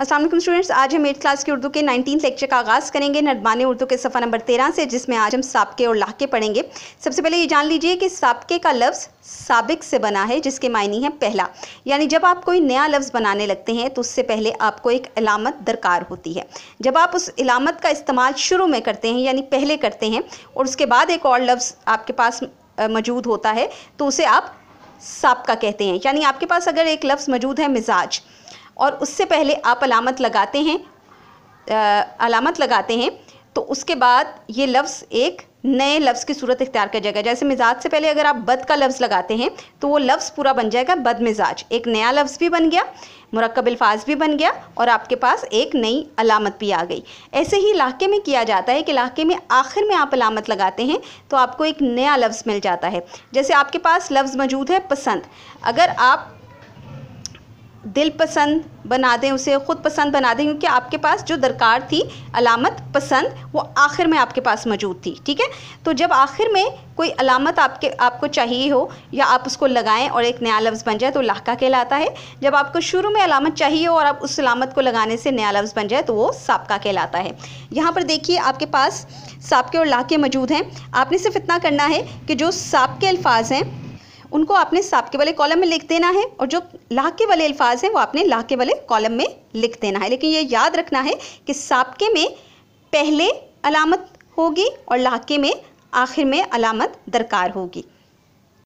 Aslam students आज हम eight class की उर्दू के नाइनटीन लेक्चर का आगाज़ करेंगे नरबान उर्दू के सफ़ा नंबर तेरह से जिसमें आज हम सबके और लाहके पढ़ेंगे सबसे पहले ये जान लीजिए कि साबके का लफ्ज़ सबक से बना है जिसके मायने हैं पहला यानी जब आप कोई नया लफ्ज़ बनाने लगते हैं तो उससे पहले आपको एक अलामत दरकार होती है जब आप उस अलामत का इस्तेमाल शुरू में करते हैं यानी पहले करते हैं और उसके बाद एक और लफ्ज़ आपके पास मौजूद होता है तो उसे आप सबका कहते हैं यानी आपके पास अगर एक लफ्ज़ मौजूद है मिजाज और उससे पहले आप अलामत लगाते हैं आ, अलामत लगाते हैं तो उसके बाद ये लफ्ज़ एक नए लफ्ज़ की सूरत इख्तियार कर जाएगा जैसे मिजाज से पहले अगर आप बद का लफ्ज़ लगाते हैं तो वो लफ्ज़ पूरा बन जाएगा बद मिजाज एक नया लफ्ज़ भी बन गया मरकब अल्फाज भी बन गया और आपके पास एक नई अलामत भी आ गई ऐसे ही इलाके में किया जाता है कि इलाके में आखिर में आप अलामत लगाते हैं तो आपको एक नया लफ्ज़ मिल जाता है जैसे आपके पास लफ्ज़ मौजूद है पसंद अगर आप दिल पसंद बना दें उसे ख़ुद पसंद बना दें क्योंकि आपके पास जो दरकार थी अलामत पसंद वो आखिर में आपके पास मौजूद थी ठीक है तो जब आखिर में कोई अलामत आपके आपको चाहिए हो या आप उसको लगाएं और एक नया लफ्ज़ बन जाए तो लाका कहलाता है जब आपको शुरू में अलामत चाहिए हो और आप उस अलामत को लगाने से नया लफ्ज़ बन जाए तो वो सबका कहलाता है यहाँ पर देखिए आपके पास सबके और लाके मौजूद हैं आपने सिर्फ इतना करना है कि जो सबके अल्फाज हैं उनको आपने साबके वाले कॉलम में लिख देना है और जो के वाले अल्फाज हैं वो आपने के वाले कॉलम में लिख देना है लेकिन ये याद रखना है कि सबके में पहले अलामत होगी और लाके में आखिर में अलामत दरकार होगी